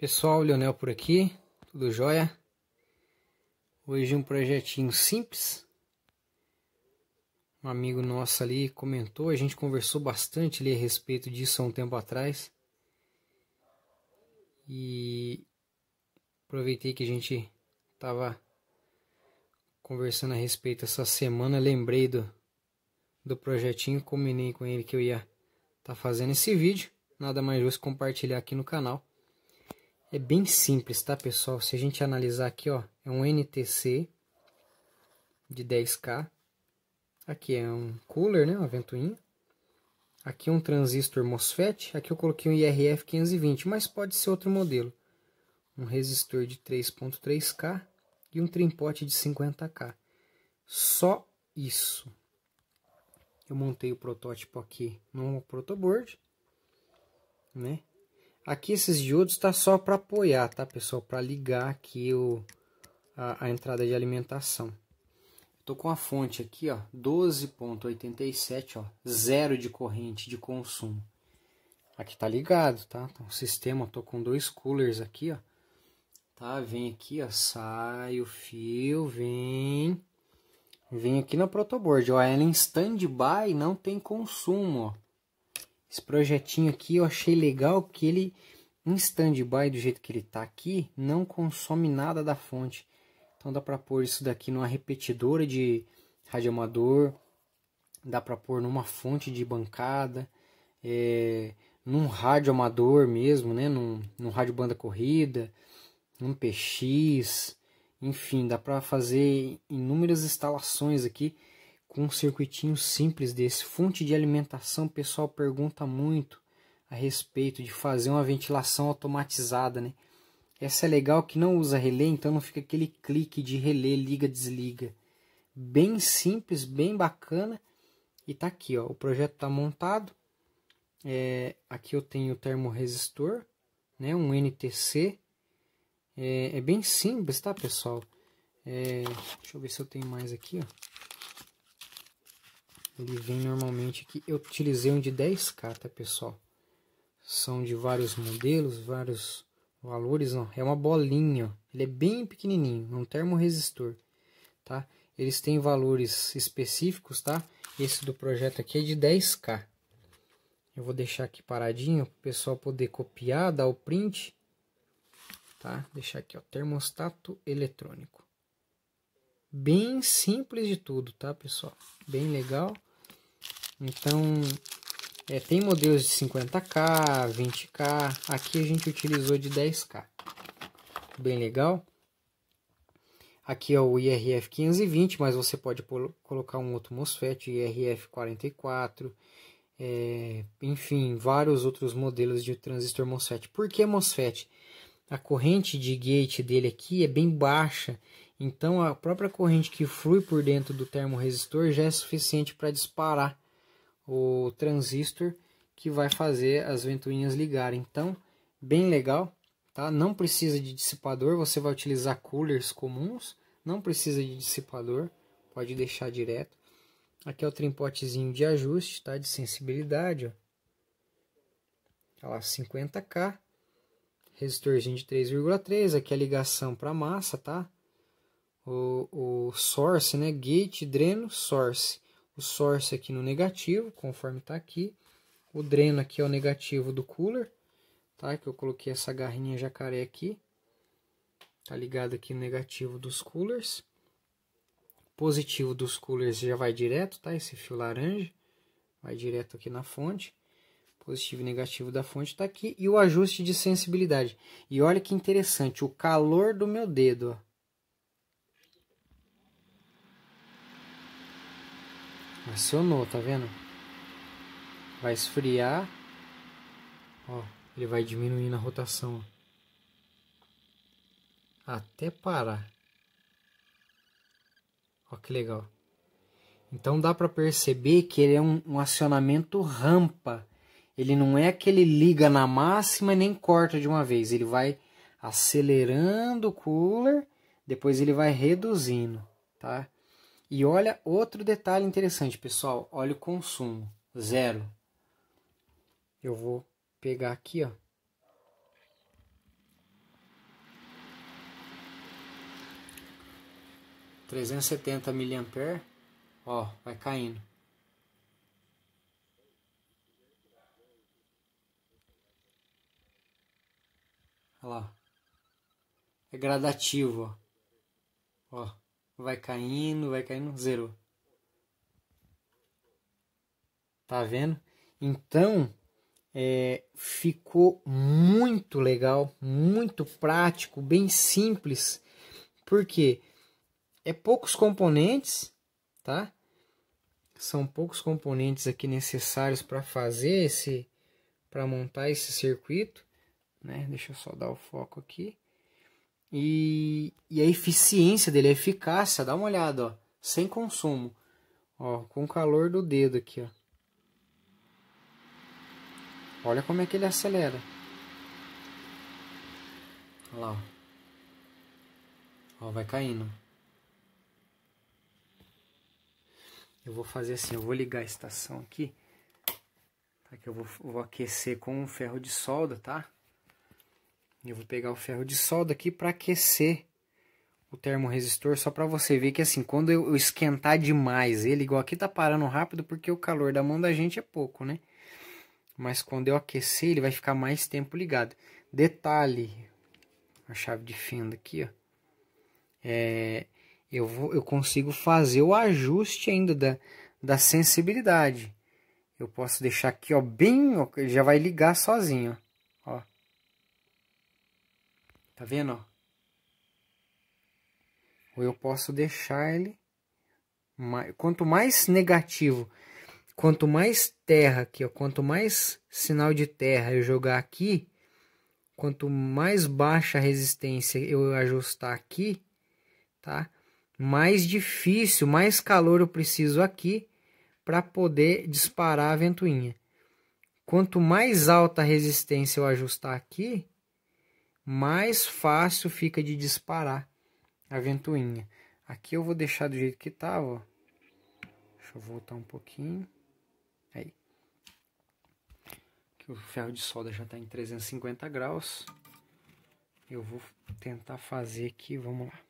Pessoal, Leonel por aqui, tudo jóia? Hoje um projetinho simples. Um amigo nosso ali comentou, a gente conversou bastante ali a respeito disso há um tempo atrás. E aproveitei que a gente estava conversando a respeito essa semana, lembrei do, do projetinho, combinei com ele que eu ia estar tá fazendo esse vídeo. Nada mais justo compartilhar aqui no canal é bem simples, tá, pessoal? Se a gente analisar aqui, ó, é um NTC de 10K. Aqui é um cooler, né, uma ventoinha. Aqui é um transistor MOSFET. Aqui eu coloquei um IRF 520, mas pode ser outro modelo. Um resistor de 3.3K e um trimpote de 50K. Só isso. Eu montei o protótipo aqui no protoboard, né? Aqui esses diodos tá só para apoiar, tá pessoal? Para ligar aqui o, a, a entrada de alimentação. Estou com a fonte aqui, ó, 12.87, ó, zero de corrente de consumo. Aqui tá ligado, tá? Então, tá o sistema, tô com dois coolers aqui, ó. Tá, vem aqui, ó, sai o fio, vem. Vem aqui na protoboard, ó, é ela em standby, não tem consumo, ó. Esse projetinho aqui eu achei legal que ele em stand-by do jeito que ele está aqui, não consome nada da fonte. Então dá para pôr isso daqui numa repetidora de radioamador, dá para pôr numa fonte de bancada, é, num rádio amador mesmo, né? num, num rádio banda corrida, num PX, enfim, dá para fazer inúmeras instalações aqui com um circuitinho simples desse. Fonte de alimentação, pessoal pergunta muito a respeito de fazer uma ventilação automatizada, né? Essa é legal que não usa relé, então não fica aquele clique de relé liga desliga. Bem simples, bem bacana. E tá aqui, ó, o projeto tá montado. É, aqui eu tenho o termoresistor, né, um NTC. É, é bem simples, tá, pessoal? É, deixa eu ver se eu tenho mais aqui, ó. Ele vem normalmente aqui. Eu utilizei um de 10k, tá, pessoal? São de vários modelos, vários valores. Ó. É uma bolinha, ó. Ele é bem pequenininho, é um termorresistor, tá? Eles têm valores específicos, tá? Esse do projeto aqui é de 10k. Eu vou deixar aqui paradinho para o pessoal poder copiar, dar o print. Tá? Deixar aqui, ó, termostato eletrônico. Bem simples de tudo, tá, pessoal? Bem legal. Então, é, tem modelos de 50K, 20K, aqui a gente utilizou de 10K. Bem legal. Aqui é o IRF 520, mas você pode colocar um outro MOSFET, IRF 44, é, enfim, vários outros modelos de transistor MOSFET. Por que MOSFET? A corrente de gate dele aqui é bem baixa, então a própria corrente que flui por dentro do resistor já é suficiente para disparar o transistor que vai fazer as ventoinhas ligarem. Então, bem legal, tá? Não precisa de dissipador, você vai utilizar coolers comuns, não precisa de dissipador, pode deixar direto. Aqui é o trimpotezinho de ajuste, tá? De sensibilidade, ó. Olha tá lá, 50K. Resistorzinho de 3,3, aqui é a ligação para massa, tá? O, o source, né? Gate, dreno, source o source aqui no negativo, conforme está aqui. O dreno aqui é o negativo do cooler, tá? Que eu coloquei essa garrinha jacaré aqui. Tá ligado aqui no negativo dos coolers. Positivo dos coolers já vai direto, tá? Esse fio laranja vai direto aqui na fonte. Positivo e negativo da fonte tá aqui. E o ajuste de sensibilidade. E olha que interessante, o calor do meu dedo, ó Acionou, tá vendo? Vai esfriar. Ó, ele vai diminuindo a rotação. Até parar. Ó que legal. Então dá para perceber que ele é um, um, acionamento rampa. Ele não é aquele liga na máxima e nem corta de uma vez. Ele vai acelerando o cooler, depois ele vai reduzindo, tá? E olha outro detalhe interessante, pessoal. Olha o consumo, zero. Eu vou pegar aqui, ó. Trezentos e setenta miliamper, ó, vai caindo. Olha lá. É gradativo, ó. Ó vai caindo, vai caindo, zerou. Tá vendo? Então, é, ficou muito legal, muito prático, bem simples, porque é poucos componentes, tá? São poucos componentes aqui necessários para fazer esse, para montar esse circuito, né? Deixa eu só dar o foco aqui. E, e a eficiência dele, a eficácia, dá uma olhada, ó, sem consumo. Ó, com o calor do dedo aqui, ó. Olha como é que ele acelera. Olha lá, ó. ó. vai caindo. Eu vou fazer assim, eu vou ligar a estação aqui. Tá? Que eu vou, vou aquecer com um ferro de solda, tá? Eu vou pegar o ferro de solda aqui para aquecer o resistor só para você ver que assim, quando eu esquentar demais ele, igual aqui tá parando rápido, porque o calor da mão da gente é pouco, né? Mas quando eu aquecer, ele vai ficar mais tempo ligado. Detalhe, a chave de fenda aqui, ó. É, eu, vou, eu consigo fazer o ajuste ainda da, da sensibilidade. Eu posso deixar aqui, ó, bem, ó, já vai ligar sozinho, ó. Tá vendo? Ó? Ou eu posso deixar ele... Mais, quanto mais negativo, quanto mais terra aqui, ó, quanto mais sinal de terra eu jogar aqui, quanto mais baixa a resistência eu ajustar aqui, tá? Mais difícil, mais calor eu preciso aqui para poder disparar a ventoinha. Quanto mais alta a resistência eu ajustar aqui, mais fácil fica de disparar a ventoinha. Aqui eu vou deixar do jeito que tava, tá, ó. Deixa eu voltar um pouquinho. Aí. o ferro de solda já está em 350 graus. Eu vou tentar fazer aqui, vamos lá.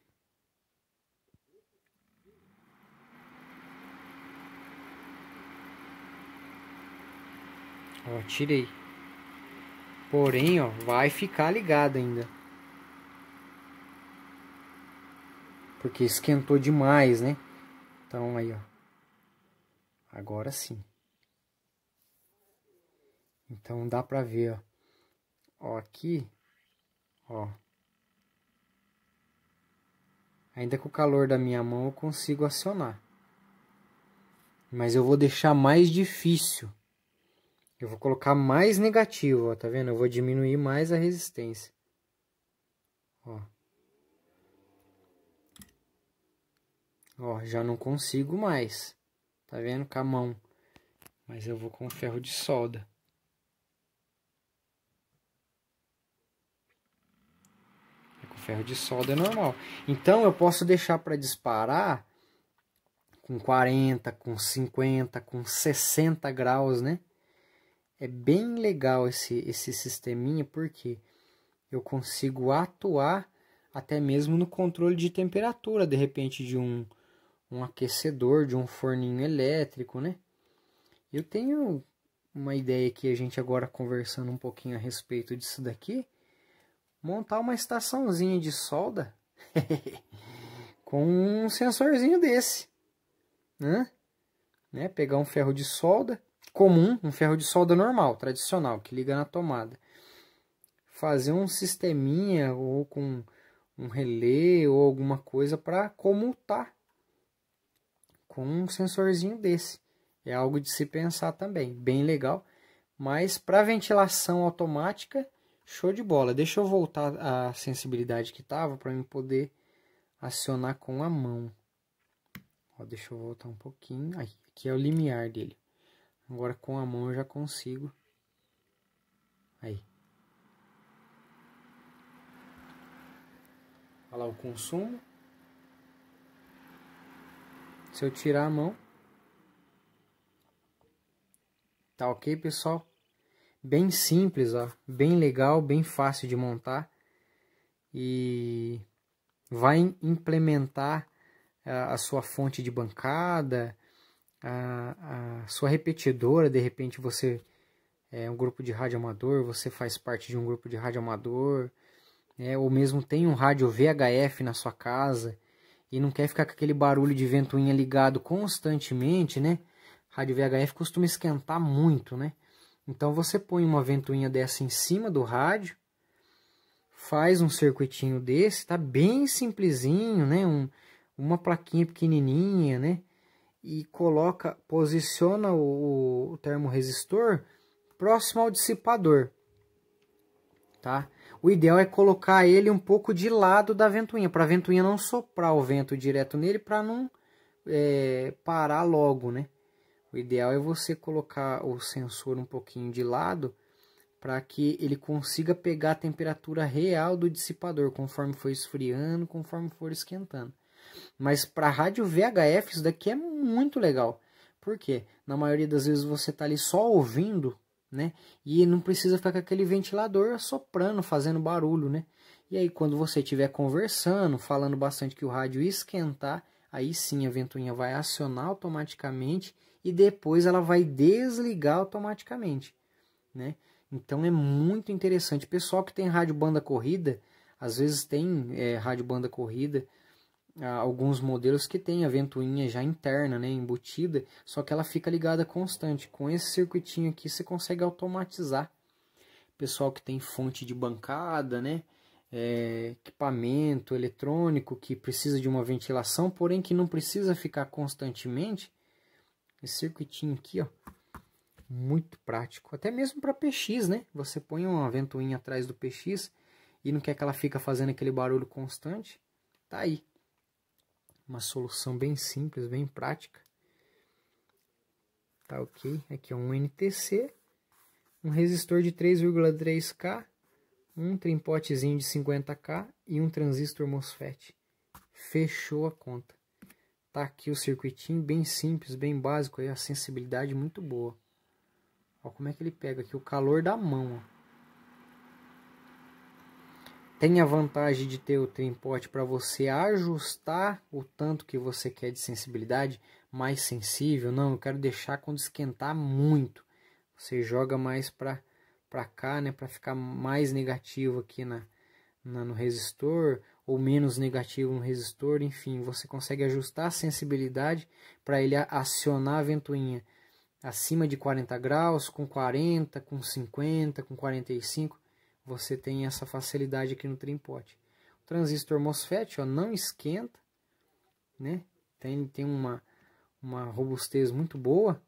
Ó, tirei. Porém, ó, vai ficar ligado ainda. Porque esquentou demais, né? Então aí, ó. Agora sim. Então dá pra ver, ó. Ó, aqui, ó. Ainda com o calor da minha mão eu consigo acionar. Mas eu vou deixar mais difícil eu vou colocar mais negativo, ó, tá vendo? Eu vou diminuir mais a resistência. Ó. Ó, já não consigo mais. Tá vendo? Com a mão. Mas eu vou com ferro de solda. É com ferro de solda é normal. Então eu posso deixar para disparar com 40, com 50, com 60 graus, né? é bem legal esse, esse sisteminha, porque eu consigo atuar até mesmo no controle de temperatura, de repente, de um, um aquecedor, de um forninho elétrico, né? Eu tenho uma ideia que a gente agora conversando um pouquinho a respeito disso daqui, montar uma estaçãozinha de solda com um sensorzinho desse, né? né? Pegar um ferro de solda, comum, um ferro de solda normal, tradicional, que liga na tomada. Fazer um sisteminha ou com um relé ou alguma coisa para comutar com um sensorzinho desse. É algo de se pensar também, bem legal. Mas para ventilação automática, show de bola. Deixa eu voltar a sensibilidade que estava para eu poder acionar com a mão. Ó, deixa eu voltar um pouquinho. Aí, aqui é o limiar dele. Agora com a mão eu já consigo. Aí. Olha lá o consumo. Se eu tirar a mão. Tá ok, pessoal? Bem simples, ó. Bem legal, bem fácil de montar. E vai implementar ah, a sua fonte de bancada, a, a sua repetidora, de repente você é um grupo de rádio amador, você faz parte de um grupo de rádio amador, né? ou mesmo tem um rádio VHF na sua casa e não quer ficar com aquele barulho de ventoinha ligado constantemente, né? Rádio VHF costuma esquentar muito, né? Então você põe uma ventoinha dessa em cima do rádio, faz um circuitinho desse, tá bem simplesinho, né? Um, uma plaquinha pequenininha, né? e coloca, posiciona o, o termoresistor próximo ao dissipador, tá? O ideal é colocar ele um pouco de lado da ventoinha, para a ventoinha não soprar o vento direto nele, para não é, parar logo, né? O ideal é você colocar o sensor um pouquinho de lado, para que ele consiga pegar a temperatura real do dissipador, conforme for esfriando, conforme for esquentando. Mas para rádio VHF isso daqui é muito legal. Por quê? Na maioria das vezes você tá ali só ouvindo, né? E não precisa ficar com aquele ventilador soprando, fazendo barulho, né? E aí quando você estiver conversando, falando bastante que o rádio esquentar, aí sim a ventoinha vai acionar automaticamente e depois ela vai desligar automaticamente, né? Então é muito interessante. Pessoal que tem rádio banda corrida, às vezes tem é, rádio banda corrida alguns modelos que tem a ventoinha já interna, né, embutida, só que ela fica ligada constante. Com esse circuitinho aqui você consegue automatizar. Pessoal que tem fonte de bancada, né, é, equipamento eletrônico que precisa de uma ventilação, porém que não precisa ficar constantemente. Esse circuitinho aqui, ó, muito prático. Até mesmo para PX, né? Você põe uma ventoinha atrás do PX e não quer que ela fica fazendo aquele barulho constante. Tá aí uma solução bem simples, bem prática. Tá ok? Aqui é um NTC, um resistor de 3,3K, um trimpotezinho de 50K e um transistor MOSFET. Fechou a conta. Tá aqui o circuitinho, bem simples, bem básico, aí a sensibilidade muito boa. Olha como é que ele pega aqui o calor da mão, ó. Tem a vantagem de ter o trimpote para você ajustar o tanto que você quer de sensibilidade, mais sensível, não, eu quero deixar quando esquentar muito. Você joga mais para para cá, né, para ficar mais negativo aqui na, na, no resistor ou menos negativo no resistor, enfim, você consegue ajustar a sensibilidade para ele acionar a ventoinha acima de 40 graus, com 40, com 50, com 45 você tem essa facilidade aqui no trimpote. O transistor MOSFET ó, não esquenta, né? Tem, tem uma, uma robustez muito boa,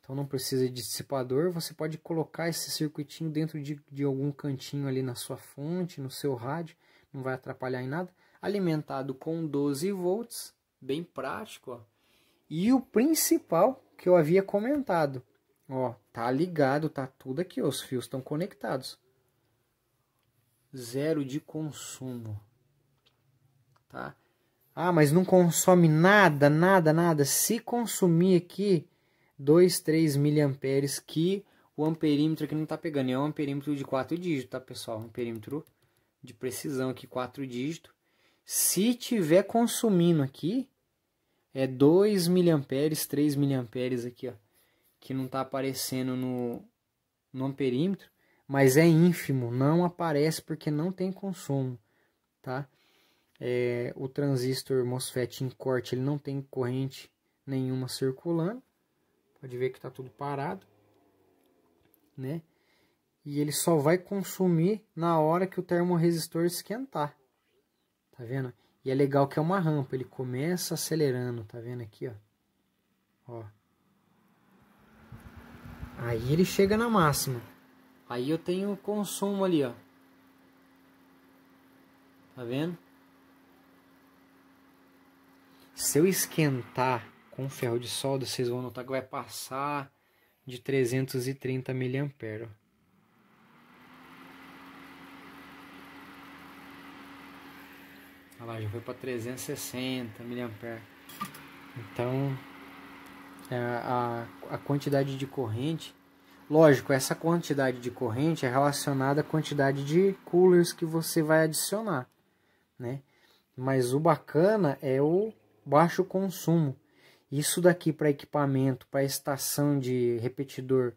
então não precisa de dissipador. Você pode colocar esse circuitinho dentro de, de algum cantinho ali na sua fonte, no seu rádio, não vai atrapalhar em nada. Alimentado com 12 volts, bem prático, ó. E o principal que eu havia comentado, ó, tá ligado, tá tudo aqui, os fios estão conectados zero de consumo. Tá? Ah, mas não consome nada, nada, nada. Se consumir aqui 2, 3 miliamperes que o amperímetro aqui não está pegando. É um amperímetro de 4 dígitos, tá, pessoal? Um amperímetro de precisão aqui, 4 dígitos. Se tiver consumindo aqui, é 2 miliamperes, 3 miliamperes aqui, ó. Que não está aparecendo no, no amperímetro mas é ínfimo, não aparece porque não tem consumo, tá? É, o transistor MOSFET em corte ele não tem corrente nenhuma circulando, pode ver que está tudo parado, né? E ele só vai consumir na hora que o termorresistor esquentar, tá vendo? E é legal que é uma rampa, ele começa acelerando, tá vendo aqui, ó? Ó. Aí ele chega na máxima. Aí eu tenho o consumo ali, ó. Tá vendo? Se eu esquentar com ferro de solda, vocês vão notar que vai passar de 330 mA. Olha lá, já foi para 360 mA. Então, é, a, a quantidade de corrente Lógico, essa quantidade de corrente é relacionada à quantidade de coolers que você vai adicionar, né? Mas o bacana é o baixo consumo. Isso daqui para equipamento, para estação de repetidor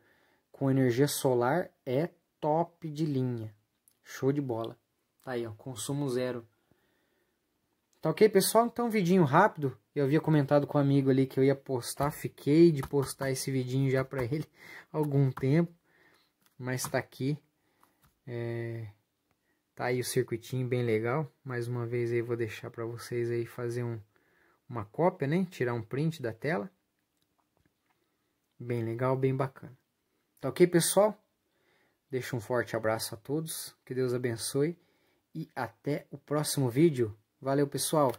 com energia solar é top de linha. Show de bola. Tá aí, ó, consumo zero. Tá ok, pessoal? Então, um vidinho rápido. Eu havia comentado com um amigo ali que eu ia postar. Fiquei de postar esse vidinho já para ele há algum tempo. Mas tá aqui. É... Tá aí o circuitinho bem legal. Mais uma vez aí vou deixar para vocês aí fazer um, uma cópia, né? Tirar um print da tela. Bem legal, bem bacana. Tá ok, pessoal? Deixo um forte abraço a todos. Que Deus abençoe. E até o próximo vídeo. Valeu, pessoal!